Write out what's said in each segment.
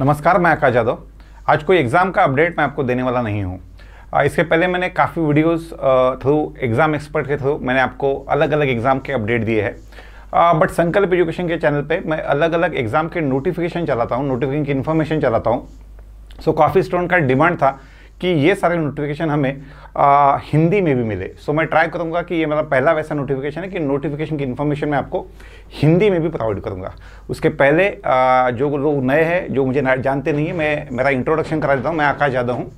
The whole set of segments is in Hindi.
नमस्कार मैं आकाश यादव आज कोई एग्ज़ाम का अपडेट मैं आपको देने वाला नहीं हूँ इसके पहले मैंने काफ़ी वीडियोस थ्रू एग्ज़ाम एक्सपर्ट के थ्रू मैंने आपको अलग अलग एग्ज़ाम के अपडेट दिए हैं बट संकल्प एजुकेशन के चैनल पे मैं अलग अलग एग्ज़ाम के नोटिफिकेशन चलाता हूँ नोटिफिकेशन की इन्फॉर्मेशन चलाता हूँ सो काफ़ी स्टूडेंट का डिमांड था कि ये सारे नोटिफिकेशन हमें आ, हिंदी में भी मिले सो मैं ट्राई करूँगा कि ये मेरा पहला वैसा नोटिफिकेशन है कि नोटिफिकेशन की इन्फॉर्मेशन मैं आपको हिंदी में भी प्रोवाइड करूँगा उसके पहले आ, जो लोग नए हैं जो मुझे जानते नहीं है मैं मेरा इंट्रोडक्शन करा देता हूँ मैं आकाश यादव हूँ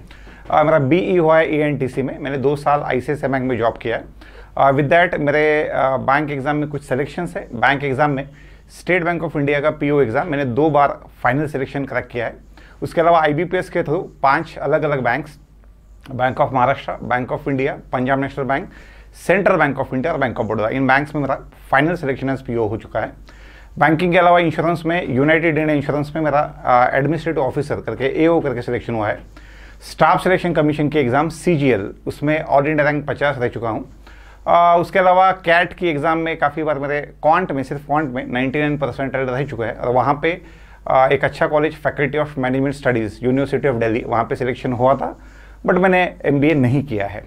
मेरा बी ई हुआ है ए एन टी सी में मैंने दो साल आई सी बैंक में जॉब किया है विद डैट मेरे बैंक एग्ज़ाम में कुछ सेलेक्शन है बैंक एग्ज़ाम में स्टेट बैंक ऑफ इंडिया का पी एग्ज़ाम मैंने दो बार फाइनल सिलेक्शन क्रैक किया है उसके अलावा आई के थ्रू पाँच अलग अलग banks Bank of Maharashtra Bank of India Punjab National Bank Central Bank of India और बैंक ऑफ बड़ौदा इन बैंक्स में मेरा फाइनल सिलेक्शन एस पी हो चुका है बैंकिंग के अलावा इंश्योरेंस में यूनाइटेड इंडिया इंश्योरेंस में मेरा एडमिनिस्ट्रेटिव ऑफिसर करके ए करके सिलेक्शन हुआ है स्टाफ सिलेक्शन कमीशन के एग्ज़ाम सी उसमें ऑल इंडिया रैंक पचास रह चुका हूँ उसके अलावा कैट की एग्ज़ाम में काफ़ी बार मेरे क्वांट में सिर्फ क्वांट में नाइन परसेंट रह चुका है और वहाँ पर एक अच्छा college Faculty of Management Studies University of Delhi वहाँ पे सिलेक्शन हुआ था बट मैंने एम नहीं किया है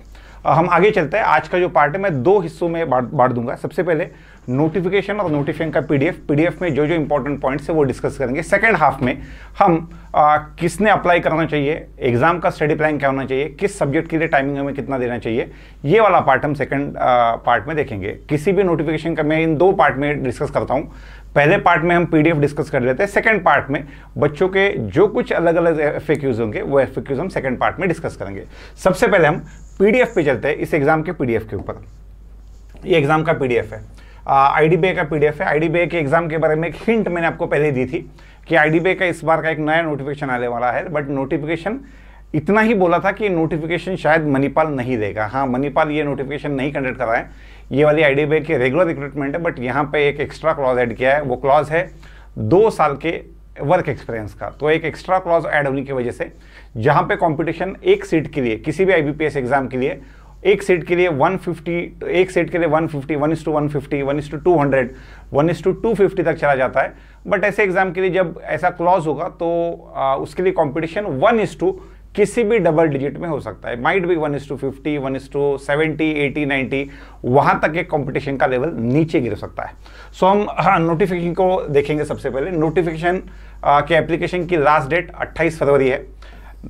हम आगे चलते हैं आज का जो पार्ट है मैं दो हिस्सों में बांट दूंगा सबसे पहले नोटिफिकेशन और नोटिफिकेशन का पीडीएफ पीडीएफ में जो जो इंपॉर्टेंट पॉइंट्स है वो डिस्कस करेंगे सेकेंड हाफ में हम आ, किसने अप्लाई करना चाहिए एग्जाम का स्टडी प्लान क्या होना चाहिए किस सब्जेक्ट के लिए टाइमिंग हमें कितना देना चाहिए ये वाला पार्ट हम सेकेंड पार्ट में देखेंगे किसी भी नोटिफिकेशन का मैं इन दो पार्ट में डिस्कस करता हूँ पहले पार्ट में हम पीडीएफ डिस्कस कर लेते हैं सेकंड पार्ट में बच्चों के जो कुछ अलग अलग एफ होंगे वो एफ हम सेकंड पार्ट में डिस्कस करेंगे सबसे पहले हम पीडीएफ पे चलते हैं इस एग्जाम के पीडीएफ के ऊपर ये एग्जाम का पीडीएफ है आई डी का पीडीएफ है आई के एग्जाम के बारे में एक हिंट मैंने आपको पहले दी थी कि आई डी का इस बार का एक नया नोटिफिकेशन आने वाला है बट नोटिफिकेशन इतना ही बोला था कि नोटिफिकेशन शायद मणिपाल नहीं देगा हाँ मणिपाल ये नोटिफिकेशन नहीं कंडक्ट कर रहा है ये वाली आई डी की रेगुलर रिक्रूटमेंट है बट यहाँ पे एक एक्स्ट्रा क्लॉज ऐड किया है वो क्लॉज है दो साल के वर्क एक्सपीरियंस का तो एक एक्स्ट्रा क्लॉज ऐड होने की वजह से जहाँ पे कंपटीशन एक सीट के लिए किसी भी आई एग्जाम के लिए एक सीट के लिए 150 एक सीट के लिए 150 fifty one is to one fifty one is to two hundred one is to two fifty तक चला जाता है बट ऐसे एग्जाम के लिए जब ऐसा क्लॉज होगा तो आ, उसके लिए कंपटीशन वन इज टू किसी भी डबल डिजिट में हो सकता है माइट भी one is two fifty one is two seventy eighty ninety वहाँ तक एक कंपटीशन का लेवल नीचे गिर सकता है सो so, हम हाँ नोटिफिकेशन को देखेंगे सबसे पहले नोटिफिकेशन के एप्लीकेशन की लास्ट डेट 28 फरवरी है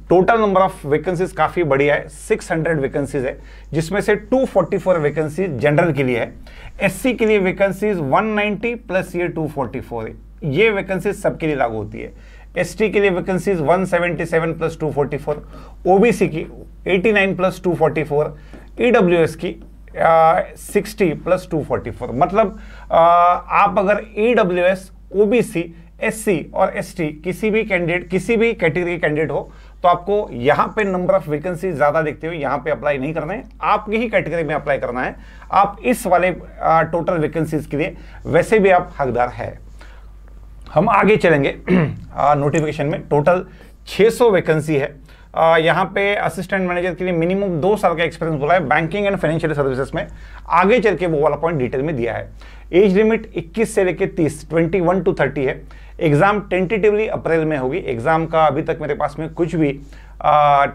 टोटल नंबर ऑफ वैकेंसीज काफ़ी बढ़िया है 600 वैकेंसीज है जिसमें से 244 वैकेंसी जनरल के लिए है एससी के लिए वैकेंसीज 190 प्लस ये 244 ये वैकेंसीज सबके लिए लागू होती है एसटी के लिए वैकेंसीज 177 प्लस 244, ओबीसी की 89 प्लस 244, ईडब्ल्यूएस की sixty plus two forty four मतलब आ, uh, आप अगर E W S O B C S C और एस टी किसी भी कैंडिडेट किसी भी कैटेगरी कैंडिडेट हो तो आपको यहाँ पे नंबर ऑफ वैकेंसी ज़्यादा देखते हुए यहाँ पे अप्लाई नहीं करना है आपकी ही कैटेगरी में अप्लाई करना है आप इस वाले टोटल uh, वैकेंसीज के लिए वैसे भी आप हकदार है हम आगे चलेंगे नोटिफिकेशन में टोटल 600 वैकेंसी है आ, यहाँ पे असिस्टेंट मैनेजर के लिए मिनिमम दो साल का एक्सपीरियंस बोला है बैंकिंग एंड फाइनेंशियल सर्विसेज में आगे चल के वो वाला पॉइंट डिटेल में दिया है एज लिमिट 21 से लेकर 30 21 टू 30 है एग्ज़ाम टेंटेटिवली अप्रैल में होगी एग्ज़ाम का अभी तक मेरे पास में कुछ भी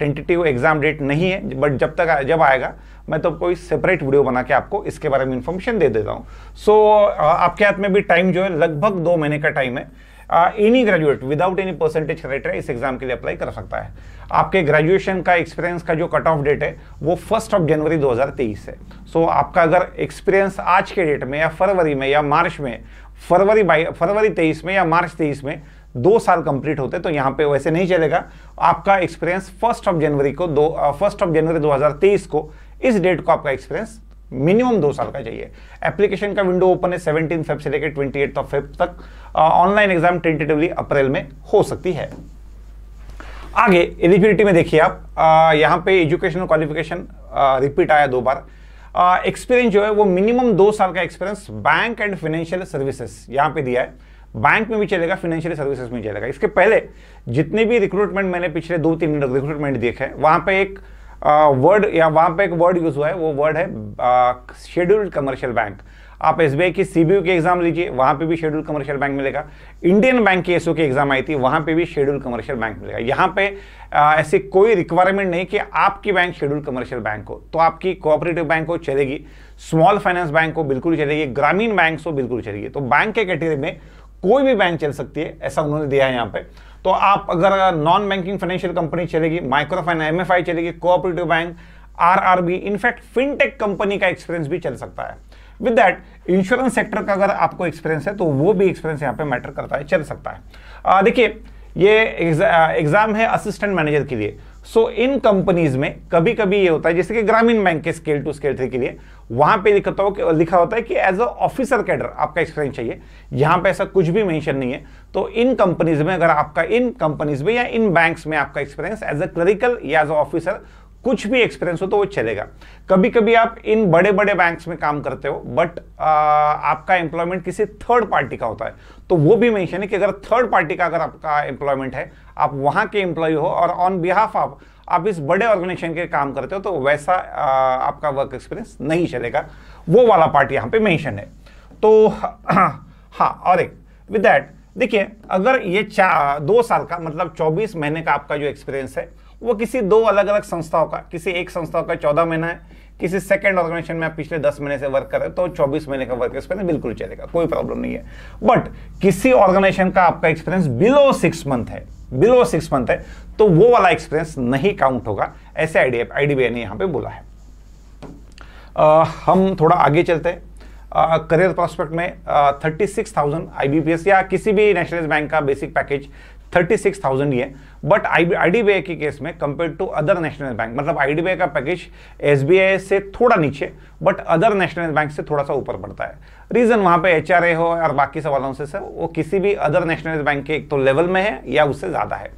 टेंटेटिव एग्ज़ाम डेट नहीं है बट जब तक जब आएगा मैं तो कोई सेपरेट वीडियो बना के आपको इसके बारे में इन्फॉर्मेशन दे देता हूँ सो so, आपके हाथ में भी टाइम जो है लगभग दो महीने का टाइम है any graduate without any percentage criteria इस एग्जाम के लिए अप्लाई कर सकता है आपके ग्रेजुएशन का एक्सपीरियंस का जो कट ऑफ डेट है वो फर्स्ट ऑफ जनवरी 2023 है सो so, आपका अगर एक्सपीरियंस आज के डेट में या फरवरी में या मार्च में फरवरी बाई फरवरी तेईस में या मार्च तेईस में दो साल कंप्लीट होते तो यहाँ पे वैसे नहीं चलेगा आपका एक्सपीरियंस फर्स्ट ऑफ जनवरी को दो फर्स्ट ऑफ जनवरी 2023 को इस डेट को आपका एक्सपीरियंस मिनिमम दो साल का चाहिए एप्लीकेशन का विंडो ओपन है सेवनटीन फेब से लेकर ट्वेंटी एट ऑफ फेब तक ऑनलाइन एग्जाम टेंटेटिवली अप्रैल में हो सकती है आगे एलिजिबिलिटी में देखिए आप आ, यहाँ पे एजुकेशनल क्वालिफिकेशन रिपीट आया दो बार एक्सपीरियंस जो है वो मिनिमम दो साल का experience bank and financial services यहाँ पे दिया है बैंक में भी चलेगा फाइनेंशियल सर्विसेज में चलेगा इसके पहले जितने भी रिक्रूटमेंट मैंने पिछले दो तीन रिक्रूटमेंट देखे हैं वहाँ पे एक वर्ड या वहाँ पे एक वर्ड यूज़ हुआ है वो वर्ड है शेड्यूल्ड कमर्शियल बैंक आप एस की सी के एग्जाम लीजिए वहाँ पे भी शेड्यूल कमर्शियल बैंक मिलेगा इंडियन बैंक की एसओ की एग्जाम आई थी वहाँ पे भी शेड्यूल कमर्शियल बैंक मिलेगा यहाँ पे आ, ऐसी कोई रिक्वायरमेंट नहीं कि आपकी बैंक शेड्यूल कमर्शियल बैंक हो तो आपकी कोऑपरेटिव बैंक हो चलेगी स्मॉल फाइनेंस बैंक हो बिल्कुल चलेगी ग्रामीण बैंक हो बिल्कुल चलेगी तो बैंक के कैटेगरी में कोई भी बैंक चल सकती है ऐसा उन्होंने दिया है यहाँ पर तो आप अगर नॉन बैंकिंग फाइनेंशियल कंपनी चलेगी माइक्रो फाइनेंस एम चलेगी cooperative bank RRB in fact fintech company का एक्सपीरियंस भी चल सकता है विद दैट इंश्योरेंस सेक्टर का अगर आपको एक्सपीरियंस है तो वो भी एक्सपीरियंस यहाँ पे मैटर करता है चल सकता है देखिए ये एग्ज़ाम है असिस्टेंट मैनेजर के लिए सो so, इन कंपनीज में कभी कभी ये होता है जैसे कि ग्रामीण बैंक के स्केल टू स्केल थ्री के लिए वहां पे लिखा हो लिखा होता है कि एज अ ऑफिसर कैडर आपका एक्सपीरियंस चाहिए यहां पे ऐसा कुछ भी मेंशन नहीं है तो इन कंपनीज में अगर आपका इन कंपनीज में या इन बैंक्स में आपका एक्सपीरियंस एज अ क्लरिकल या एज अ ऑफिसर कुछ भी एक्सपीरियंस हो तो वो चलेगा कभी कभी आप इन बड़े बड़े बैंक्स में काम करते हो बट आपका एम्प्लॉयमेंट किसी थर्ड पार्टी का होता है तो वो भी मेंशन है कि अगर थर्ड पार्टी का अगर आपका एम्प्लॉयमेंट है आप वहाँ के एम्प्लॉय हो और ऑन बिहाफ आप आप इस बड़े ऑर्गेनाइजेशन के काम करते हो तो वैसा आपका वर्क एक्सपीरियंस नहीं चलेगा वो वाला पार्ट यहाँ पे मेंशन है तो हाँ और एक विद डैट देखिए अगर ये चा दो साल का मतलब 24 महीने का आपका जो एक्सपीरियंस है वो किसी दो अलग अलग संस्थाओं का किसी एक संस्थाओं का 14 महीना है किसी सेकंड ऑर्गेनाइजेशन में आप पिछले दस महीने से वर्क कर रहे हो तो चौबीस महीने का वर्क एक्सपीरियंस बिल्कुल चलेगा कोई प्रॉब्लम नहीं है बट किसी ऑर्गेनाइजेशन का आपका एक्सपीरियंस बिलो सिक्स मंथ है बिलो सिक्स मंथ है तो वो वाला एक्सपीरियंस नहीं काउंट होगा ऐसे आईडीएफ आईडीबीआई ने यहां पर बोला है आ, हम थोड़ा आगे चलते हैं करियर प्रोस्पेक्ट में थर्टी सिक्स थाउजेंड आई या किसी भी नेशनलाइज बैंक का basic package thirty six thousand ही है बट आई के केस में compare to other national bank मतलब आई का पैकेज एस से थोड़ा नीचे बट अदर नेशनल बैंक से थोड़ा सा ऊपर पड़ता है रीज़न वहाँ पे एच हो और बाकी सवालों से सर वो किसी भी अदर नेशनल बैंक के एक तो लेवल में है या उससे ज़्यादा है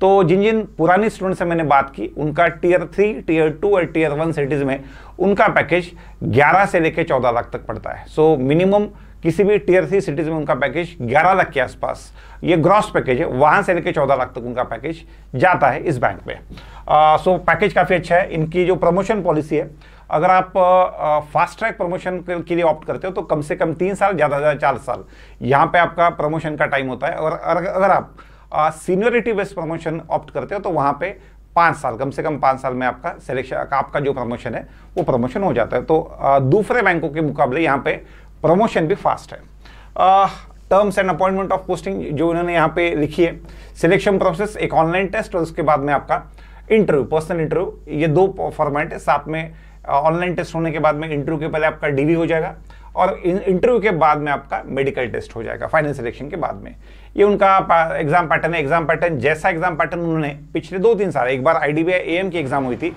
तो जिन जिन पुरानी स्टूडेंट से मैंने बात की उनका टीयर थ्री टीयर टू और टीयर वन सिटीज़ में उनका पैकेज 11 से लेकर 14 लाख तक पड़ता है सो so, मिनिमम किसी भी टीयर सी सिटीज में उनका पैकेज 11 लाख के आसपास ये ग्रॉस पैकेज है वहां से लेकर 14 लाख तक उनका पैकेज जाता है इस बैंक में आ, सो पैकेज काफ़ी अच्छा है इनकी जो प्रमोशन पॉलिसी है अगर आप फास्ट ट्रैक प्रमोशन के लिए ऑप्ट करते हो तो कम से कम तीन साल ज़्यादा से ज़्यादा चार साल यहाँ पे आपका प्रमोशन का टाइम होता है और अगर आप सीनियरिटी बेस्ड प्रमोशन ऑप्ट करते हो तो वहाँ पे पाँच साल कम से कम पाँच साल में आपका सिलेक्शन आपका जो प्रमोशन है वो प्रमोशन हो जाता है तो दूसरे बैंकों के मुकाबले यहाँ पे प्रमोशन भी फास्ट है terms and appointment of posting जो इन्होंने यहाँ पे लिखी है सिलेक्शन प्रोसेस एक ऑनलाइन टेस्ट और उसके बाद में आपका इंटरव्यू पर्सनल इंटरव्यू ये दो फॉर्मेट है साथ में ऑनलाइन uh, टेस्ट होने के बाद में इंटरव्यू के पहले आपका डीवी हो जाएगा और इंटरव्यू के बाद में आपका मेडिकल टेस्ट हो जाएगा फाइनल सिलेक्शन के बाद में ये उनका एग्जाम पैटर्न है एग्जाम पैटर्न जैसा एग्जाम पैटर्न उन्होंने पिछले दो तीन साल एक बार आई डी एम की एग्जाम हुई थी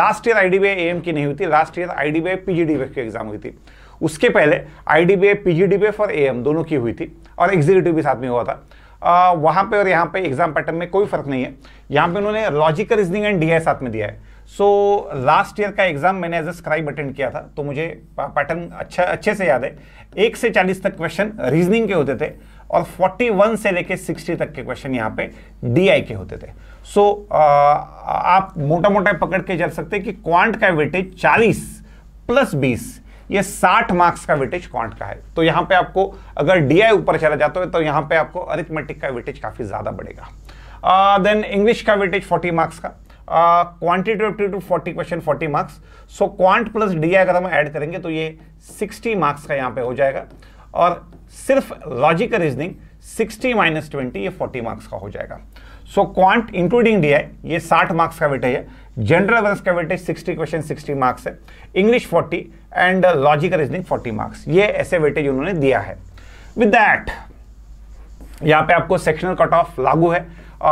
last year I D M की नहीं हुई थी last year I D F की एग्जाम हुई थी उसके पहले I D B A P G D B F और ए एम दोनों की हुई थी और एग्जीक्यूटिव भी साथ में हुआ था आ, वहां पे और यहाँ पे एग्जाम पैटर्न में कोई फर्क नहीं है यहाँ पे उन्होंने लॉजिकल रीजनिंग एंड डी साथ में दिया है सो लास्ट ईयर का एग्जाम मैंने एज ए स्क्राइब अटेंड किया था तो मुझे पैटर्न अच्छा अच्छे से याद है एक से चालीस तक क्वेश्चन रीजनिंग के होते थे और 41 से लेके 60 तक के क्वेश्चन यहाँ पे डीआई के होते थे सो so, आप मोटा मोटा पकड़ के जा सकते कि क्वांट का वेटेज 40 प्लस बीस ये 60 मार्क्स का वेटेज क्वांट का है तो यहां पे आपको अगर डीआई ऊपर चला जाता है तो यहां पे आपको अरिथमेटिक का वेटेज काफ़ी ज़्यादा बढ़ेगा देन इंग्लिश का वेटेज 40 मार्क्स का quantitative too forty question forty marks so quant plus D अगर हम ऐड करेंगे तो ये सिक्सटी मार्क्स का यहाँ पे हो जाएगा और सिर्फ logical reasoning sixty minus twenty ये फोर्टी मार्क्स का हो जाएगा सो क्वांट इंक्लूडिंग डी ये साठ मार्क्स का वेटेज है जनरल अवेयरनेस का वेटेज 60 क्वेश्चन 60 मार्क्स है English 40 and logical reasoning 40 marks ये ऐसे वेटेज उन्होंने दिया है विद दैट यहाँ पे आपको सेक्शनल कट ऑफ लागू है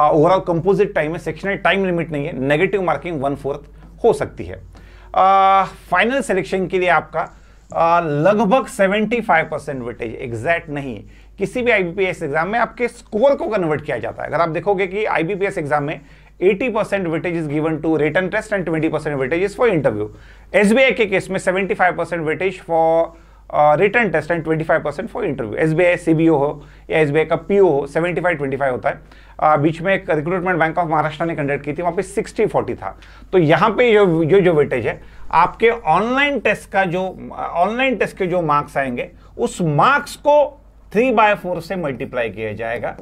ओवरऑल कंपोजिट टाइम है सेक्शनल टाइम लिमिट नहीं है नेगेटिव मार्किंग वन फोर्थ हो सकती है फाइनल uh, सिलेक्शन के लिए आपका uh, लगभग 75 परसेंट वेटेज एग्जैक्ट नहीं है किसी भी आईबीपीएस एग्जाम में आपके स्कोर को कन्वर्ट किया जाता है अगर आप देखोगे कि आईबीपीएस एग्जाम में 80% weightage is given to written test and 20% weightage is for interview SBI के केस में 75% weightage for written test and 25% for interview SBI CBO हो या एसबीआई का पीओ हो 75 25 होता है uh, बीच में एक रिक्रूटमेंट बैंक ऑफ महाराष्ट्र ने कंडक्ट की थी वहाँ पर 60 40 था तो यहाँ पे जो जो जो वेटेज है आपके ऑनलाइन टेस्ट का जो ऑनलाइन टेस्ट के जो मार्क्स आएंगे उस मार्क्स को थ्री बाय फोर से मल्टीप्लाई किया जाएगा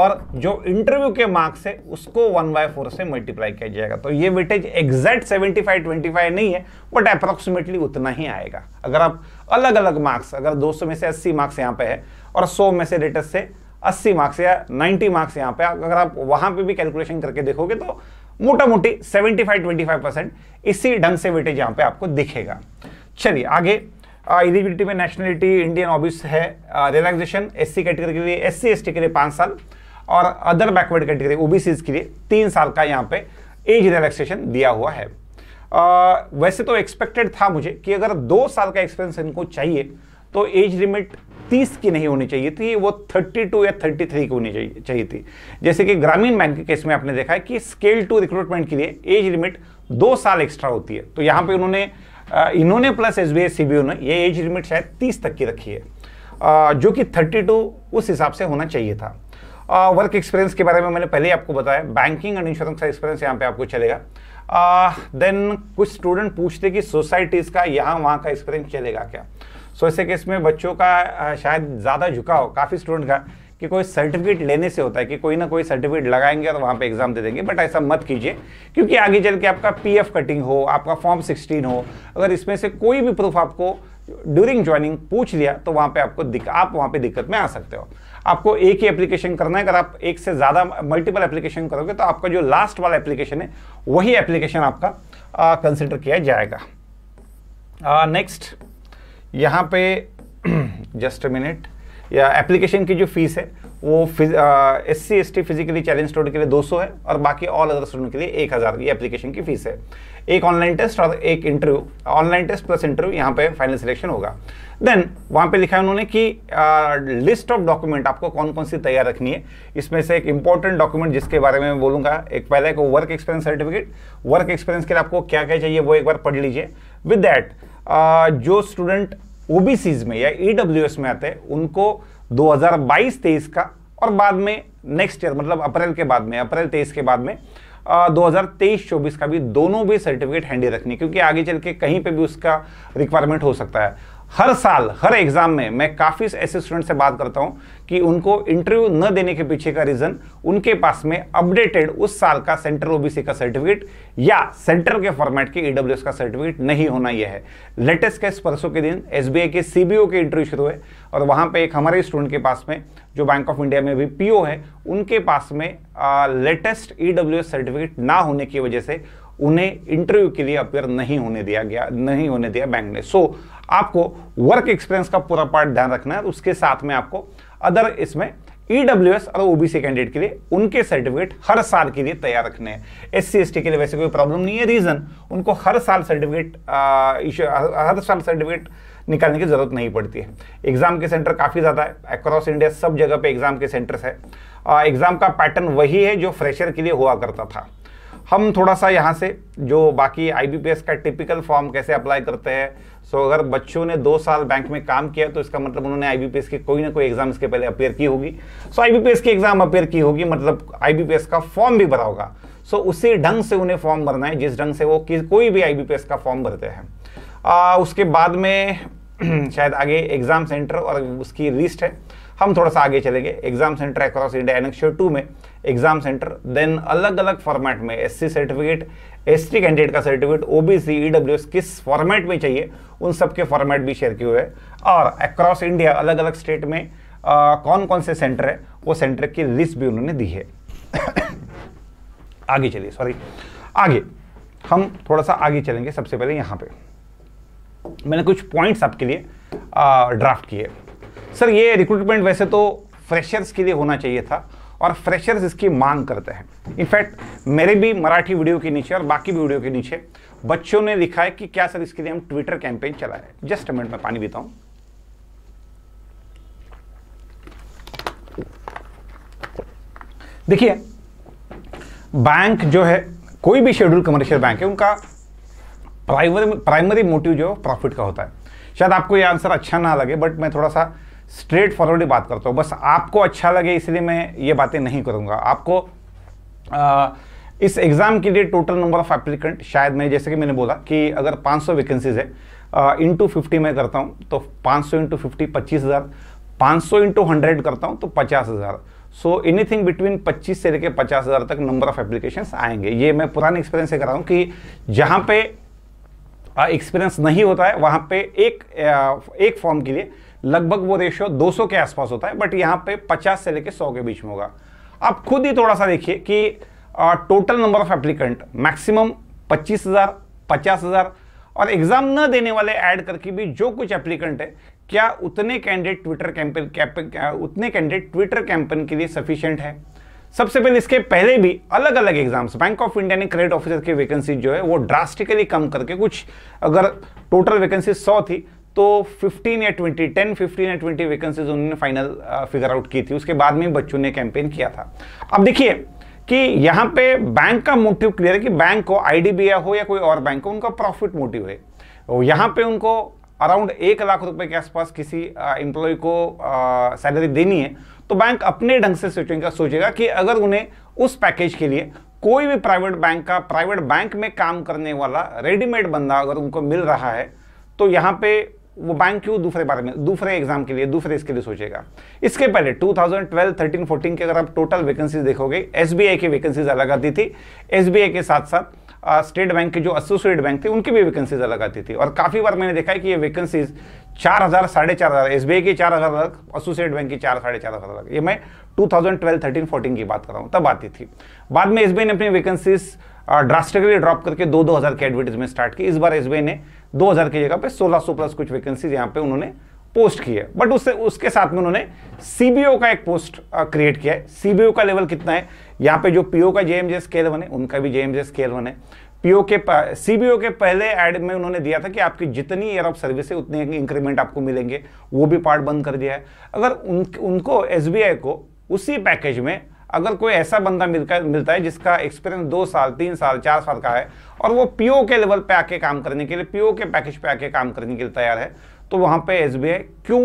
और जो इंटरव्यू के मार्क्स है उसको वन बाय फोर से मल्टीप्लाई किया जाएगा तो ये weightage exact seventy five twenty five नहीं है बट अप्रोक्सीमेटली उतना ही आएगा अगर आप अलग अलग मार्क्स अगर सौ में से अस्सी मार्क्स यहाँ पे है और सौ में से रेटस से अस्सी मार्क्स या नाइन्टी मार्क्स यहाँ पे अगर आप वहाँ पर भी कैलकुलेशन करके देखोगे तो मोटा मोटी ट्वेंटी फाइव परसेंट इसी ढंग से वेटेज यहाँ पे आपको दिखेगा चलिए आगे एलिजिबिलिटी में नेशनलिटी इंडियन ऑबिस है रिलैक्सेशन एससी कैटेगरी के लिए एस एसटी के लिए पाँच साल और अदर बैकवर्ड कैटेगरी ओबीसी के लिए तीन साल का यहाँ पे एज रिलैक्सेशन दिया हुआ है आ, वैसे तो एक्सपेक्टेड था मुझे कि अगर दो साल का एक्सपीरियंस इनको चाहिए तो एज लिमिट तीस की नहीं होनी चाहिए थी वो थर्टी टू या थर्टी थ्री की होनी चाहिए चाहिए थी जैसे कि ग्रामीण बैंक के केस में आपने देखा है कि स्केल टू रिक्रूटमेंट के लिए एज लिमिट दो साल एक्स्ट्रा होती है तो यहाँ पे उन्होंने इन्होंने प्लस एस बी ने ये एज लिमिट शायद तीस तक की रखी है जो कि थर्टी टू उस हिसाब से होना चाहिए था वर्क एक्सपीरियंस के बारे में मैंने पहले ही आपको बताया बैंकिंग एंड इंश्योरेंस का एक्सपीरियंस यहाँ पे आपको चलेगा देन uh, कुछ स्टूडेंट पूछते कि सोसाइटीज़ का यहाँ वहाँ का एक्सपीरियंस चलेगा क्या सो ऐसे केस में बच्चों का शायद ज़्यादा झुकाव काफ़ी स्टूडेंट का कि कोई सर्टिफिकेट लेने से होता है कि कोई ना कोई सर्टिफिकेट लगाएंगे और वहाँ पे एग्जाम दे देंगे बट ऐसा मत कीजिए क्योंकि आगे चल के आपका पीएफ कटिंग हो आपका फॉर्म 16 हो अगर इसमें से कोई भी प्रूफ आपको ड्यूरिंग ज्वाइनिंग पूछ लिया तो वहाँ पे आपको दिक, आप वहाँ पे दिक्कत में आ सकते हो आपको एक ही एप्लीकेशन करना है अगर आप एक से ज़्यादा मल्टीपल एप्लीकेशन करोगे तो आपका जो लास्ट वाला एप्लीकेशन है वही एप्लीकेशन आपका कंसिडर किया जाएगा नेक्स्ट यहाँ पे जस्ट मिनट या एप्लीकेशन की जो फीस है वो S C S T physically challenge student के लिए 200 है और बाकी ऑल अदर स्टूडेंट के लिए एक हज़ार की एप्लीकेशन की फीस है एक ऑनलाइन टेस्ट और एक interview online test plus interview यहाँ पे फाइनल सिलेक्शन होगा देन वहाँ पे लिखा है उन्होंने कि लिस्ट ऑफ डॉक्यूमेंट आपको कौन कौन सी तैयार रखनी है इसमें से एक इंपॉर्टेंट डॉक्यूमेंट जिसके बारे में बोलूंगा बोलूँगा एक पहला है work experience certificate work experience के लिए आपको क्या क्या चाहिए वो एक बार पढ़ लीजिए विद डैट जो स्टूडेंट ओबीसी में या ई में आते हैं उनको 2022-23 का और बाद में नेक्स्ट ईयर मतलब अप्रैल के बाद में अप्रैल 23 के बाद में दो हज़ार तेईस चौबीस का भी दोनों भी सर्टिफिकेट हैंडी रखनी क्योंकि आगे चल के कहीं पे भी उसका रिक्वायरमेंट हो सकता है हर साल हर एग्जाम में मैं काफ़ी ऐसे स्टूडेंट से बात करता हूं कि उनको इंटरव्यू न देने के पीछे का रीज़न उनके पास में अपडेटेड उस साल का सेंट्रल ओबीसी का सर्टिफिकेट या सेंट्रल के फॉर्मेट के ईडब्ल्यूएस e का सर्टिफिकेट नहीं होना यह है लेटेस्ट केस परसों के दिन एसबीआई के सीबीओ के इंटरव्यू शुरू हुए और वहां पर एक हमारे स्टूडेंट के पास में जो बैंक ऑफ इंडिया में भी पीओ है उनके पास में लेटेस्ट ईडब्ल्यू सर्टिफिकेट ना होने की वजह से उन्हें इंटरव्यू के लिए अपेयर नहीं होने दिया गया नहीं होने दिया बैंक ने सो so, आपको वर्क एक्सपीरियंस का पूरा पार्ट ध्यान रखना है तो उसके साथ में आपको अदर इसमें EWS और OBC कैंडिडेट के लिए उनके सर्टिफिकेट हर साल के लिए तैयार रखने हैं एस सी के लिए वैसे कोई प्रॉब्लम नहीं है रीजन उनको हर साल सर्टिफिकेट हर साल सर्टिफिकेट निकालने की ज़रूरत नहीं पड़ती है एग्ज़ाम के सेंटर काफ़ी ज़्यादा है अक्रॉस इंडिया सब जगह पे एग्ज़ाम के सेंटर्स है एग्ज़ाम का पैटर्न वही है जो फ्रेशर के लिए हुआ करता था हम थोड़ा सा यहाँ से जो बाकी आईबीपीएस का टिपिकल फॉर्म कैसे अप्लाई करते हैं सो अगर बच्चों ने दो साल बैंक में काम किया तो इसका मतलब उन्होंने आईबीपीएस की कोई ना कोई एग्जाम इसके पहले अपेयर की होगी सो आईबीपीएस की एग्जाम अपेयर की होगी मतलब आईबीपीएस का फॉर्म भी भरा होगा सो उसी ढंग से उन्हें फॉर्म भरना है जिस ढंग से वो कोई भी आई का फॉर्म भरते हैं आ, उसके बाद में शायद आगे एग्जाम सेंटर और उसकी लिस्ट है हम थोड़ा सा आगे चलेंगे exam centre across India annexure two में एग्जाम सेंटर देन अलग अलग फॉर्मेट में एससी सर्टिफिकेट एसटी कैंडिडेट का सर्टिफिकेट ओबीसी ईडब्ल्यू किस फॉर्मेट में चाहिए उन सब के फॉर्मेट भी शेयर किए हुए हैं और अक्रॉस इंडिया अलग अलग स्टेट में आ, कौन कौन से सेंटर है वो सेंटर की लिस्ट भी उन्होंने दी है आगे चलिए सॉरी आगे हम थोड़ा सा आगे चलेंगे सबसे पहले यहाँ पे मैंने कुछ पॉइंट्स आपके लिए ड्राफ्ट किए सर ये रिक्रूटमेंट वैसे तो फ्रेशर्स के लिए होना चाहिए था और फ्रेशर्स इसकी मांग करते हैं इनफैक्ट मेरे भी मराठी वीडियो के नीचे और बाकी भी वीडियो के नीचे बच्चों ने लिखा है कि क्या सर इसके लिए हम ट्विटर कैंपेन चला रहे हैं जस्ट मिनट में पानी पीता हूं देखिए बैंक जो है कोई भी शेड्यूल कमर्शियल बैंक है उनका प्राइमरी प्राइमरी मोटिव जो प्रॉफिट का होता है शायद आपको यह आंसर अच्छा ना लगे बट मैं थोड़ा सा स्ट्रेट फॉरवर्ड बात करता हूँ बस आपको अच्छा लगे इसलिए मैं ये बातें नहीं करूँगा आपको आ, इस एग्ज़ाम के लिए टोटल नंबर ऑफ एप्लीकेंट शायद मैं जैसे कि मैंने बोला कि अगर 500 वैकेंसीज है इंटू फिफ्टी मैं करता हूँ तो 500 सौ इंटू फिफ्टी पच्चीस हज़ार पाँच सौ इंटू हंड्रेड करता हूँ तो पचास हज़ार सो एनीथिंग बिटवीन 25 से लेकर पचास हज़ार तक नंबर ऑफ एप्लीकेशन आएंगे ये मैं पुराने एक्सपीरियंस से कर रहा हूँ कि जहाँ पे एक्सपीरियंस नहीं होता है वहाँ पे एक एक फॉर्म के लिए लगभग वो रेशियो 200 के आसपास होता है बट यहाँ पे 50 से लेके 100 के बीच में होगा आप खुद ही थोड़ा सा देखिए कि total number of applicant maximum 25,000, 50,000 और एग्जाम न देने वाले ऐड करके भी जो कुछ एप्लीकेंट है क्या उतने कैंडिडेट ट्विटर कैंपेन उतने कैंडिडेट ट्विटर कैंपेन के लिए सफिशियंट है सबसे पहले इसके पहले भी अलग अलग एग्जाम्स बैंक ऑफ इंडिया ने क्रेडिट ऑफिसर की वैकेंसी जो है वो ड्रास्टिकली कम करके कुछ अगर टोटल वैकेंसी सौ थी तो 15 या 20 10 15 या 20 वैकेंसीज उन्होंने फाइनल फिगर आउट की थी उसके बाद में बच्चों ने कैंपेन किया था अब देखिए कि यहाँ पे बैंक का मोटिव क्लियर है कि बैंक को आईडीबीआई हो या कोई और बैंक हो उनका प्रॉफिट मोटिव है तो यहाँ पे उनको अराउंड एक लाख रुपए के आसपास किसी एम्प्लॉय uh, को सैलरी uh, देनी है तो बैंक अपने ढंग से सोचेगा सोचेगा कि अगर उन्हें उस पैकेज के लिए कोई भी प्राइवेट बैंक का प्राइवेट बैंक में काम करने वाला रेडीमेड बंदा अगर उनको मिल रहा है तो यहाँ पे वो बैंक क्यों दूसरे बारे में दूसरे एग्जाम के लिए दूसरे इसके लिए सोचेगा इसके पहले 2012, 13, 14 के अगर आप टोटल वैकेंसीज देखोगे एसबीआई की वैकेंसीज अलग आती थी एसबीआई के साथ साथ स्टेट बैंक के जो एसोसिएट बैंक थे उनकी भी वैकेंसीज अलग आती थी और काफ़ी बार मैंने देखा है कि ये वैकेंसीज चार हज़ार साढ़े चार हज़ार एस बी आई की चार हज़ार अलग एसोसिएट बैंक की चार साढ़े चार हज़ार अलग ये मैं ट्वेल्व थर्टीन फोर्टीन की बात कर रहा हूँ तब आती थी बाद में एस ने अपनी वैकेंसीज ड्रास्टिकली ड्रॉप करके दो दो हज़ार की एडवर्टीजमेंट स्टार्ट की इस बार एस ने दो हज़ार की जगह पे 1600 प्लस कुछ वैकेंसीज यहाँ पे उन्होंने पोस्ट की है बट उससे उसके साथ में उन्होंने सीबीओ का एक पोस्ट क्रिएट किया है सीबीओ का लेवल कितना है यहाँ पे जो पीओ का जेएमजे स्केल वन है उनका भी जेएमजे स्केल वन है पीओ के सीबीओ के पहले एड में उन्होंने दिया था कि आपकी जितनी ईयर ऑफ सर्विस है उतने इंक्रीमेंट आपको मिलेंगे वो भी पार्ट बंद कर दिया है अगर उन, उनको एस को उसी पैकेज में अगर कोई ऐसा बंदा मिलता मिलता है जिसका एक्सपीरियंस दो साल तीन साल चार साल का है और वो पीओ के लेवल पे आके काम करने के लिए पीओ के पैकेज पे आके काम करने के लिए तैयार है तो वहाँ पे एस क्यों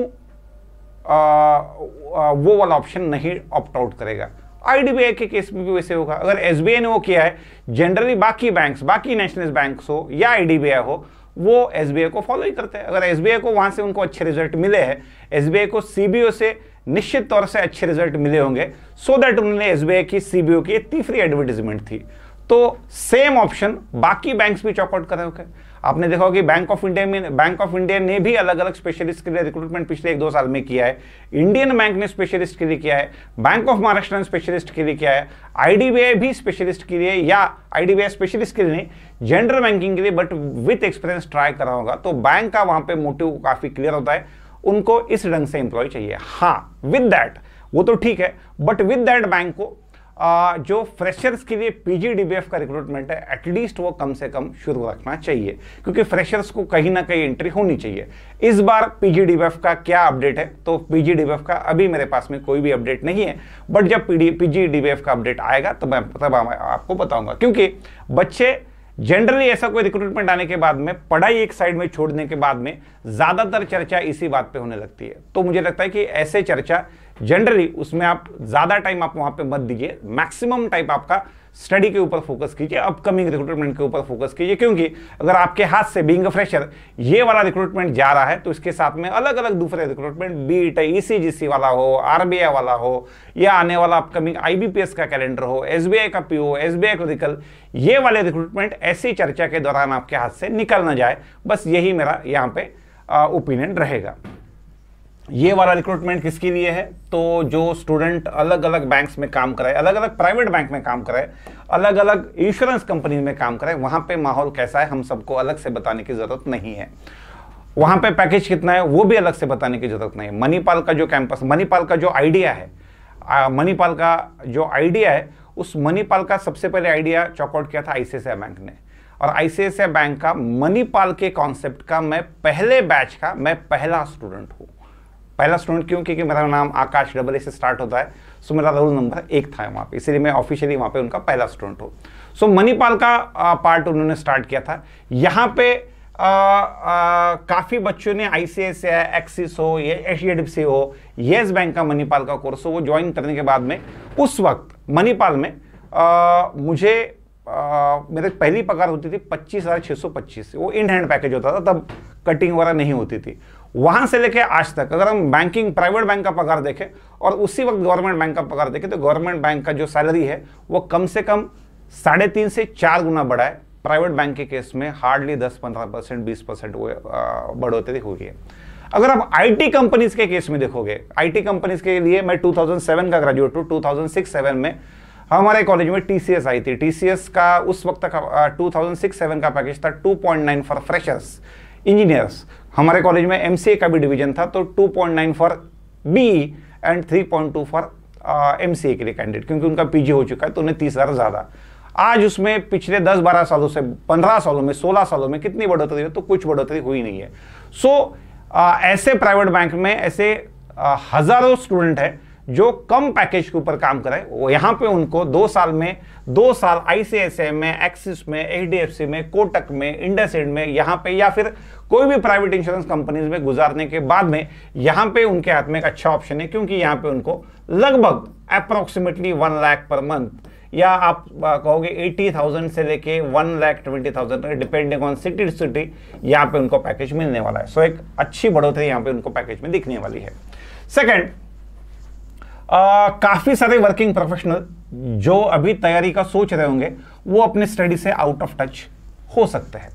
वो वाला ऑप्शन नहीं ऑप्ट आउट करेगा आईडीबीआई के केस में भी वैसे होगा अगर एस ने वो किया है जनरली बाकी बैंक बाकी नेशनल बैंक हो या आई हो वो एस को फॉलो ही करते हैं अगर एस को वहाँ से उनको अच्छे रिजल्ट मिले हैं एस को सी से निश्चित तौर से अच्छे रिजल्ट मिले होंगे सो दैट उन्होंने एस की सीबीओ की तीसरी एडवर्टीजमेंट थी तो सेम ऑप्शन बाकी बैंक्स भी चॉकआउट कर रहे होंगे आपने देखा कि बैंक ऑफ इंडिया में बैंक ऑफ इंडिया ने भी अलग अलग स्पेशलिस्ट के लिए रिक्रूटमेंट पिछले एक दो साल में किया है इंडियन बैंक ने स्पेशलिस्ट के लिए किया है बैंक ऑफ महाराष्ट्र ने स्पेशलिस्ट के लिए किया है आईडीबीआई भी स्पेशलिस्ट के लिए या आईडीबीआई स्पेशलिस्ट के लिए जनरल बैंकिंग के लिए बट विथ एक्सपीरियंस ट्राई करा होगा तो बैंक का वहां पर मोटिव काफी क्लियर होता है उनको इस ढंग से एम्प्लॉय चाहिए हाँ विद दैट वो तो ठीक है बट विद दैट बैंक को आ, जो फ्रेशर्स के लिए पीजी डीबीएफ का रिक्रूटमेंट है एटलीस्ट वो कम से कम शुरू रखना चाहिए क्योंकि फ्रेशर्स को कहीं ना कहीं एंट्री होनी चाहिए इस बार पी का क्या अपडेट है तो पीजी डीबीएफ का अभी मेरे पास में कोई भी अपडेट नहीं है बट जब पीजी डीबीएफ का अपडेट आएगा तो मैं तब आपको बताऊंगा क्योंकि बच्चे जनरली ऐसा कोई रिक्रूटमेंट आने के बाद में पढ़ाई एक साइड में छोड़ने के बाद में ज़्यादातर चर्चा इसी बात पे होने लगती है तो मुझे लगता है कि ऐसे चर्चा जनरली उसमें आप ज़्यादा टाइम आप वहाँ पे मत दीजिए मैक्सिमम टाइम आपका स्टडी के ऊपर फोकस कीजिए अपकमिंग रिक्रूटमेंट के ऊपर फोकस कीजिए क्योंकि अगर आपके हाथ से बींग फ्रेशर ये वाला रिक्रूटमेंट जा रहा है तो इसके साथ में अलग अलग दूसरे रिक्रूटमेंट बीट ईसीजीसी वाला हो आर वाला हो या आने वाला अपकमिंग आईबीपीएस का कैलेंडर हो एस का पी ओ एस ये वाले रिक्रूटमेंट ऐसी चर्चा के दौरान आपके हाथ से निकल ना जाए बस यही मेरा यहाँ पे ओपिनियन रहेगा ये वाला रिक्रूटमेंट किसके लिए है तो जो स्टूडेंट अलग अलग बैंक्स में काम कराए अलग अलग प्राइवेट बैंक में काम कराए अलग अलग इंश्योरेंस कंपनी में काम कराए वहाँ पे माहौल कैसा है हम सबको अलग से बताने की ज़रूरत नहीं है वहाँ पे पैकेज कितना है वो भी अलग से बताने की ज़रूरत नहीं है मणिपाल का जो कैंपस मणिपाल का जो आइडिया है मणिपाल का जो आइडिया है उस मणिपाल का सबसे पहले आइडिया चॉकआउट किया था आई बैंक ने और आई बैंक का मणिपाल के कॉन्सेप्ट का मैं पहले बैच का मैं पहला स्टूडेंट हूँ पहला स्टूडेंट क्यों क्योंकि मेरा नाम आकाश डबल ए से स्टार्ट होता है सो मेरा रोल नंबर एक था वहाँ पे इसलिए मैं ऑफिशियली वहाँ पे उनका पहला स्टूडेंट हूँ सो मणिपाल का आ, पार्ट उन्होंने स्टार्ट किया था यहाँ पे काफ़ी बच्चों ने आई सी एस एक्सिस हो या एच डी एफ सी हो येस बैंक का मणिपाल का कोर्स हो वो ज्वाइन करने के बाद में उस वक्त मणिपाल में आ, मुझे मेरे पहली पगार होती थी पच्चीस हज़ार छः सौ पच्चीस वो इन हैंड पैकेज होता था तब कटिंग वगैरह नहीं होती थी वहां से लेके आज तक अगर हम बैंकिंग प्राइवेट बैंक का पगार देखें और उसी वक्त गवर्नमेंट बैंक का पगार देखें तो गवर्नमेंट बैंक का जो सैलरी है वो कम से कम साढ़े तीन से चार गुना बढ़ा है प्राइवेट बैंक के केस में हार्डली दस पंद्रह परसेंट बीस परसेंट बढ़ोतरी हुई है अगर आप आईटी कंपनीज के केस में देखोगे आईटी कंपनीज के लिए मैं 2007 का ग्रेजुएट हूँ 2006-7 में हमारे कॉलेज में टीसीएस आई थी टीसीएस का उस वक्त का टू थाउजेंड का पैकेज था टू फॉर फ्रेशर्स इंजीनियर्स हमारे कॉलेज में एम का भी डिवीजन था तो 2.9 for B and 3.2 for M के लिए कैंडिडेट क्योंकि उनका पीजी हो चुका है तो उन्हें तीस हज़ार ज़्यादा आज उसमें पिछले 10-12 सालों से 15 सालों में 16 सालों में कितनी बढ़ोतरी हो तो कुछ बढ़ोतरी हुई नहीं है सो so, ऐसे प्राइवेट बैंक में ऐसे हज़ारों स्टूडेंट हैं जो कम पैकेज के ऊपर काम कराए वो यहाँ पे उनको दो साल में दो साल आई में एक्सिस में एच में कोटक में इंडस में यहाँ पे या फिर कोई भी प्राइवेट इंश्योरेंस कंपनीज में गुजारने के बाद में यहाँ पे उनके हाथ में एक अच्छा ऑप्शन है क्योंकि यहाँ पे उनको लगभग approximately one lakh per month या आप कहोगे एटी थाउजेंड से लेके one lakh twenty thousand depending on city to city यहाँ पे उनको पैकेज मिलने वाला है सो so, एक अच्छी बढ़ोतरी यहाँ पे उनको पैकेज में दिखने वाली है सेकेंड काफ़ी सारे वर्किंग प्रोफेशनल जो अभी तैयारी का सोच रहे होंगे वो अपने स्टडी से आउट ऑफ टच हो सकते हैं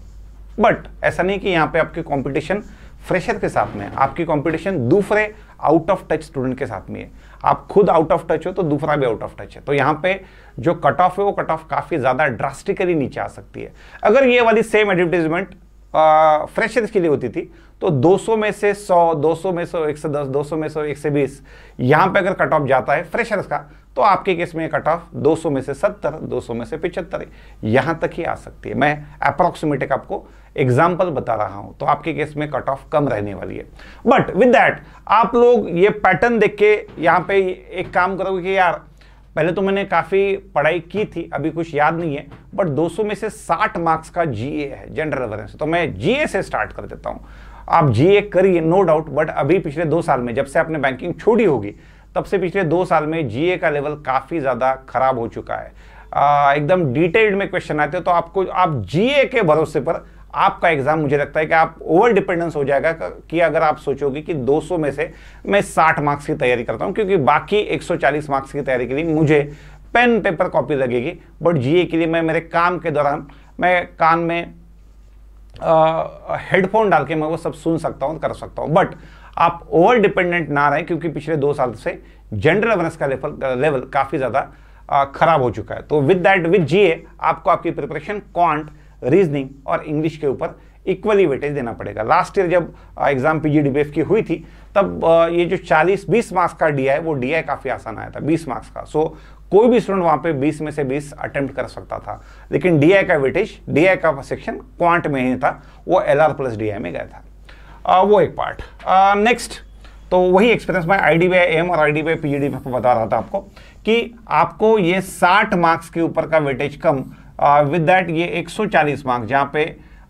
बट ऐसा नहीं कि यहाँ पे आपकी कंपटीशन फ्रेशर के साथ में आपकी कंपटीशन दूसरे आउट ऑफ टच स्टूडेंट के साथ में है आप खुद आउट ऑफ टच हो तो दूसरा भी आउट ऑफ टच है तो यहाँ पे जो कट ऑफ है वो कट ऑफ काफ़ी ज़्यादा ड्रास्टिकली नीचे आ सकती है अगर ये वाली सेम एडवर्टीजमेंट फ्रेशर के लिए होती थी तो 200 में से 100 200 में से 110 200 में से 120 यहां पे अगर कट ऑफ जाता है फ्रेशर्स का तो आपके केस में कट ऑफ 200 में से 70 200 में से पिछहत्तर यहां तक ही आ सकती है मैं अप्रोक्सीमेट आपको एग्जाम्पल बता रहा हूं तो आपके केस में कट ऑफ कम रहने वाली है बट विद डैट आप लोग ये पैटर्न देख के यहां पर एक काम करोगे कि यार पहले तो मैंने काफ़ी पढ़ाई की थी अभी कुछ याद नहीं है बट 200 में से 60 मार्क्स का जीए है जनरल रेफरेंस तो मैं जीए से स्टार्ट कर देता हूं आप जीए करिए नो डाउट बट अभी पिछले दो साल में जब से आपने बैंकिंग छोड़ी होगी तब से पिछले दो साल में जीए का लेवल काफ़ी ज़्यादा खराब हो चुका है एकदम डिटेल्ड में क्वेश्चन आते हैं तो आपको आप जीए के भरोसे पर आपका एग्जाम मुझे लगता है कि आप ओवर डिपेंडेंस हो जाएगा कि अगर आप सोचोगे कि 200 में से मैं 60 मार्क्स की तैयारी करता हूं क्योंकि बाकी 140 मार्क्स की तैयारी के लिए मुझे पेन पेपर कॉपी लगेगी बट जीए के लिए मैं मेरे काम के दौरान मैं कान में हेडफोन डाल के मैं वो सब सुन सकता हूँ कर सकता हूँ बट आप ओवर डिपेंडेंट ना रहें क्योंकि पिछले दो साल से जनरल अवेयरनेस का लेवल लेवल काफ़ी ज़्यादा खराब हो चुका है तो विद डैट विद जीए आपको आपकी प्रिपरेशन क्वांट रीजनिंग और इंग्लिश के ऊपर इक्वली वेटेज देना पड़ेगा लास्ट ईयर जब एग्जाम पी जी की हुई थी तब ये जो 40 20 मार्क्स का डी है वो डी काफ़ी आसान आया था 20 मार्क्स का सो कोई भी स्टूडेंट वहां पे 20 में से 20 अटेम्प्ट कर सकता था लेकिन डीआई का वेटेज डीआई का सेक्शन क्वांट में ही था वो एल आर प्लस डी में गया था आ, वो एक पार्ट नेक्स्ट तो वही एक्सपीरियंस मैं आई डी एम और आई डी पी जी बता रहा था आपको कि आपको ये 60 मार्क्स के ऊपर का वेटेज कम विद डैट ये 140 मार्क्स जहाँ पे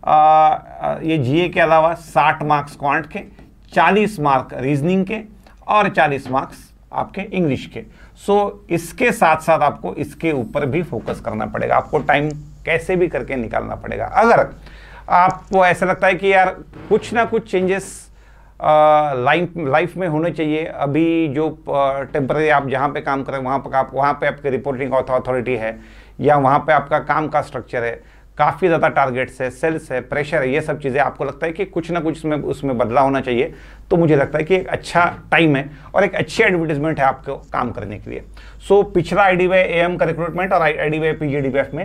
आ, ये जीए के अलावा 60 मार्क्स क्वांट के 40 मार्क रीजनिंग के और 40 मार्क्स आपके इंग्लिश के सो इसके साथ साथ आपको इसके ऊपर भी फोकस करना पड़ेगा आपको टाइम कैसे भी करके निकालना पड़ेगा अगर आपको ऐसा लगता है कि यार कुछ ना कुछ चेंजेस लाइफ लाइफ में होने चाहिए अभी जो टेम्प्रेरी आप जहाँ पे काम करें वहाँ पर आप वहाँ पे आपकी रिपोर्टिंग अथॉरिटी है या वहाँ पे आपका काम का स्ट्रक्चर है काफ़ी ज़्यादा टारगेट्स है सेल्स है प्रेशर है ये सब चीज़ें आपको लगता है कि कुछ ना कुछ उसमें उसमें बदलाव होना चाहिए तो मुझे लगता है कि एक अच्छा टाइम है और एक अच्छी एडवर्टीजमेंट है आपको काम करने के लिए सो so, पिछला I D Y A M का रिक्रूटमेंट और I D Y P G D F में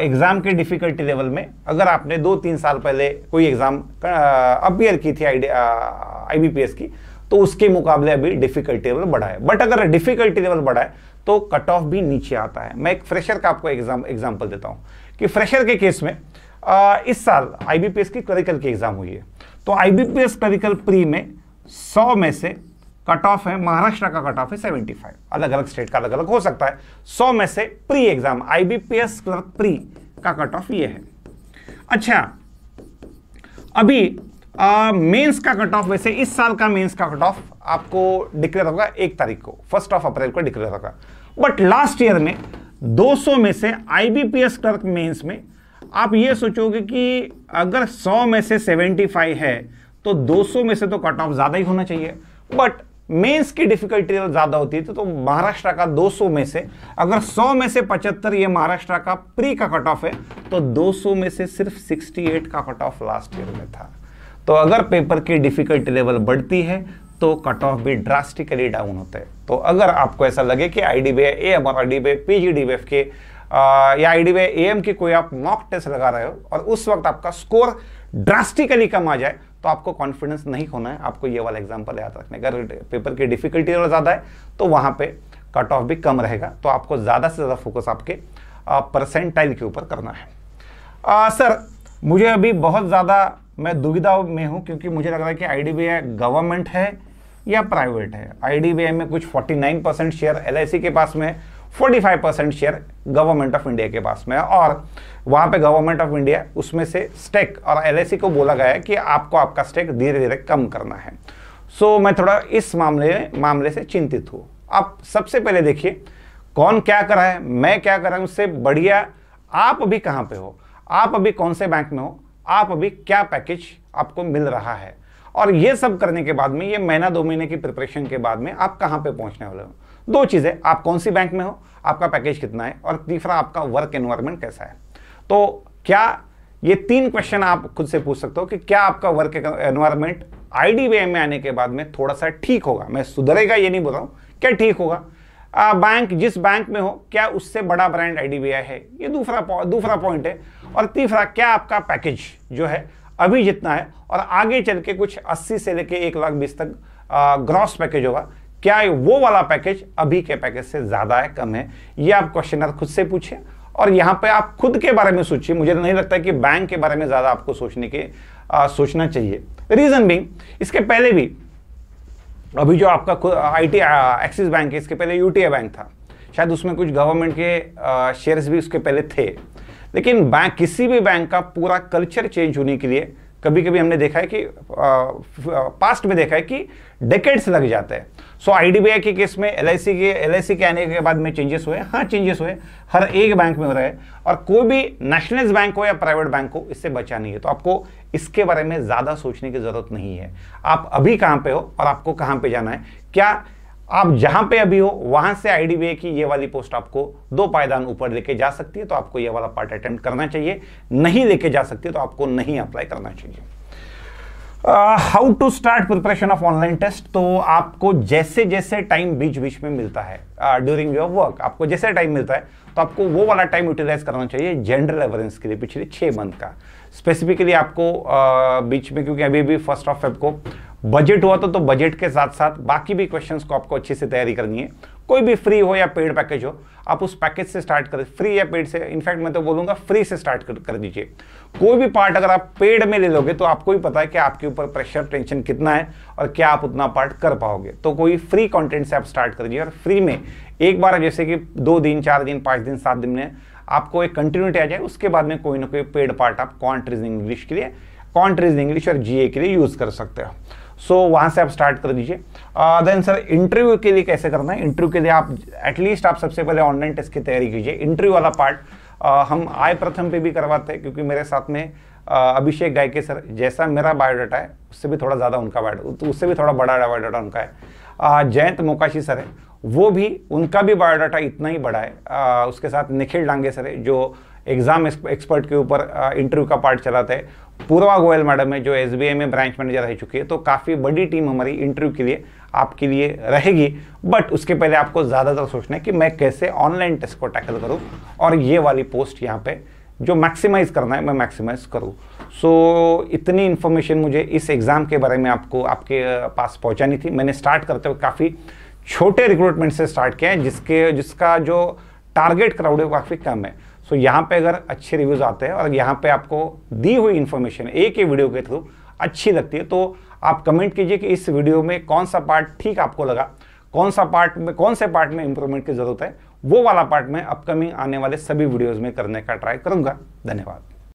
एग्ज़ाम के डिफ़िकल्टी लेवल में अगर आपने दो तीन साल पहले कोई एग्ज़ाम अपियर की थी I I B P S की तो उसके मुकाबले अभी डिफ़िकल्टी लेवल बढ़ा है बट अगर डिफ़िकल्टी लेवल बढ़ा है तो कट ऑफ भी नीचे आता है मैं एक फ्रेशर का आपको एग्जाम एग्जाम्पल देता हूँ कि फ्रेशर के केस में आ, इस साल आईबीपीएस की क्लरिकल की एग्ज़ाम हुई है तो आईबीपीएस क्लरिकल प्री में 100 में से कट ऑफ है महाराष्ट्र का कट ऑफ है 75 अलग अलग स्टेट का अलग अलग हो सकता है 100 में से pre exam IBPS clerk pre का कट ऑफ ये है अच्छा अभी मेंस का कट ऑफ वैसे इस साल का मेंस का कट ऑफ आपको डिक्लेयर होगा एक तारीख को फर्स्ट ऑफ अप्रैल को डिक्लेयर होगा बट लास्ट ईयर में 200 में से आईबीपीएस क्लर्क मेंस में आप ये सोचोगे कि अगर 100 में से 75 है तो 200 में से तो कट ऑफ ज़्यादा ही होना चाहिए बट मेंस की डिफिकल्टी ज़्यादा होती है तो, तो महाराष्ट्र का 200 में से अगर 100 में से 75 ये महाराष्ट्र का प्री का कट ऑफ है तो 200 में से सिर्फ 68 का कट ऑफ लास्ट ईयर में था तो अगर पेपर की डिफिकल्टी लेवल बढ़ती है तो कट ऑफ भी ड्रास्टिकली डाउन होता है तो अगर आपको ऐसा लगे कि I D B A M और I D B P G D F के आ, या आई डी ए एम की कोई आप मॉक टेस्ट लगा रहे हो और उस वक्त आपका स्कोर ड्रास्टिकली कम आ जाए तो आपको कॉन्फिडेंस नहीं होना है आपको ये वाला एग्जाम्पल याद रखना है अगर पेपर की डिफिकल्टी और ज़्यादा है तो वहाँ पे कट ऑफ भी कम रहेगा तो आपको ज़्यादा से ज़्यादा फोकस आपके परसेंटाइल के ऊपर करना है आ, सर मुझे अभी बहुत ज़्यादा मैं दुविधा में हूँ क्योंकि मुझे लग रहा है कि आई गवर्नमेंट है या प्राइवेट है आईडीबीआई में कुछ 49 परसेंट शेयर एल के पास में 45 percent share government of India के पास में है और वहां पे गवर्नमेंट ऑफ इंडिया उसमें से स्टेक और एल को बोला गया है कि आपको आपका स्टेक धीरे धीरे कम करना है सो मैं थोड़ा इस मामले मामले से चिंतित हूँ आप सबसे पहले देखिए कौन क्या कर रहा है मैं क्या कर रहा हूँ उससे बढ़िया आप अभी कहाँ पे हो आप अभी कौन से बैंक में हो आप अभी क्या पैकेज आपको मिल रहा है और ये सब करने के बाद में ये महीना दो महीने की प्रिपरेशन के बाद में आप कहाँ पे पहुँचने वाले हो दो चीज़ें आप कौन सी बैंक में हो आपका पैकेज कितना है और तीसरा आपका वर्क एनवायरमेंट कैसा है तो क्या ये तीन क्वेश्चन आप खुद से पूछ सकते हो कि क्या आपका वर्क एनवायरमेंट आई में आने के बाद में थोड़ा सा ठीक होगा मैं सुधरेगा ये नहीं बोल रहा हूँ क्या ठीक होगा आ, बैंक जिस बैंक में हो क्या उससे बड़ा ब्रांड आई है ये दूसरा दूसरा पॉइंट है और तीसरा क्या आपका पैकेज जो है अभी जितना है और आगे चल के कुछ 80 से लेके एक लाख बीस तक ग्रॉस पैकेज होगा क्या वो वाला पैकेज अभी के पैकेज से ज़्यादा है कम है ये आप क्वेश्चन खुद से पूछे और यहाँ पे आप खुद के बारे में सोचिए मुझे तो नहीं लगता कि बैंक के बारे में ज़्यादा आपको सोचने के आ, सोचना चाहिए रीज़न बिंग इसके पहले भी अभी जो आपका आई टी एक्सिस बैंक है इसके पहले यूटीआई बैंक था शायद उसमें कुछ गवर्नमेंट के शेयर्स भी उसके पहले थे लेकिन बैंक किसी भी बैंक का पूरा कल्चर चेंज होने के लिए कभी कभी हमने देखा है कि आ, पास्ट में देखा है कि डेकेट्स लग जाते हैं सो आई डी बी आई के केस में एल आई सी के एल आई सी के आने के बाद में चेंजेस हुए हाँ चेंजेस हुए हर एक बैंक में हो रहा है और कोई भी नेशनलाइज बैंक हो या प्राइवेट बैंक हो इससे बचा नहीं है तो आपको इसके बारे में ज़्यादा सोचने की ज़रूरत नहीं है आप अभी कहाँ पे हो और आपको कहाँ पे जाना है क्या आप जहां पे अभी हो वहां से आईडीबीए की ये वाली पोस्ट आपको दो पायदान ऊपर लेके जा सकती है तो आपको ये वाला पार्ट अटेम्प्ट करना चाहिए नहीं लेके जा सकती तो आपको नहीं अप्लाई करना चाहिए how to start preparation of online test तो आपको जैसे जैसे टाइम बीच बीच में मिलता है ड्यूरिंग योर वर्क आपको जैसे टाइम मिलता है तो आपको वो वाला टाइम यूटिलाइज करना चाहिए जनरल एवरेंस के लिए पिछले छः मंथ का स्पेसिफिकली आपको uh, बीच में क्योंकि अभी भी फर्स्ट ऑफ फेब को बजट हुआ तो, तो बजट के साथ साथ बाकी भी क्वेश्चंस को आपको अच्छे से तैयारी करनी है कोई भी फ्री हो या पेड पैकेज हो आप उस पैकेज से स्टार्ट कर फ्री या पेड से इनफैक्ट मैं तो बोलूंगा फ्री से स्टार्ट कर, कर दीजिए कोई भी पार्ट अगर आप पेड में ले लोगे तो आपको भी पता है कि आपके ऊपर प्रेशर टेंशन कितना है और क्या आप उतना पार्ट कर पाओगे तो कोई फ्री कॉन्टेंट से आप स्टार्ट कर दीजिए और फ्री में एक बार जैसे कि दो दिन चार दिन पाँच दिन सात दिन में आपको एक कंटिन्यूटी आ जाए उसके बाद में कोई ना कोई पेड पार्ट आप कॉन्ट्रीज इंग्लिश के लिए कॉन्ट्रीज इंग्लिश और जीए के लिए यूज़ कर सकते हो सो so, वहाँ से आप स्टार्ट कर दीजिए देन सर इंटरव्यू के लिए कैसे करना है इंटरव्यू के लिए आप एटलीस्ट आप सबसे पहले ऑनलाइन टेस्ट की तैयारी कीजिए इंटरव्यू वाला पार्ट uh, हम आय प्रथम पे भी करवाते हैं क्योंकि मेरे साथ में uh, अभिषेक गायके सर जैसा मेरा बायोडाटा है उससे भी थोड़ा ज़्यादा उनका बायोडाटा तो उससे भी थोड़ा बड़ा बायोडाटा उनका है uh, जयंत मोकाशी सर है वो भी उनका भी बायोडाटा इतना ही बड़ा है उसके साथ निखिल डांगे सर है जो एग्जाम एक्सपर्ट के ऊपर इंटरव्यू का पार्ट चला था पूर्वा गोयल मैडम है जो एस में ब्रांच मैनेजर रह चुकी है तो काफ़ी बड़ी टीम हमारी इंटरव्यू के लिए आपके लिए रहेगी बट उसके पहले आपको ज़्यादातर सोचना है कि मैं कैसे ऑनलाइन टेस्ट को टैकल करूँ और ये वाली पोस्ट यहाँ पे जो मैक्सिमाइज करना है मैं मैक्सिमाइज करूँ सो so, इतनी इन्फॉर्मेशन मुझे इस एग्ज़ाम के बारे में आपको आपके पास पहुँचानी थी मैंने स्टार्ट करते हुए काफ़ी छोटे रिक्रूटमेंट से स्टार्ट किया है जिसके जिसका जो टारगेट क्राउड है वो काफ़ी कम है सो यहाँ पे अगर अच्छे रिव्यूज़ आते हैं और यहाँ पे आपको दी हुई इन्फॉर्मेशन एक ही वीडियो के थ्रू अच्छी लगती है तो आप कमेंट कीजिए कि इस वीडियो में कौन सा पार्ट ठीक आपको लगा कौन सा पार्ट में कौन से पार्ट में इंप्रूवमेंट की ज़रूरत है वो वाला पार्ट मैं अपकमिंग आने वाले सभी वीडियोज़ में करने का ट्राई करूँगा धन्यवाद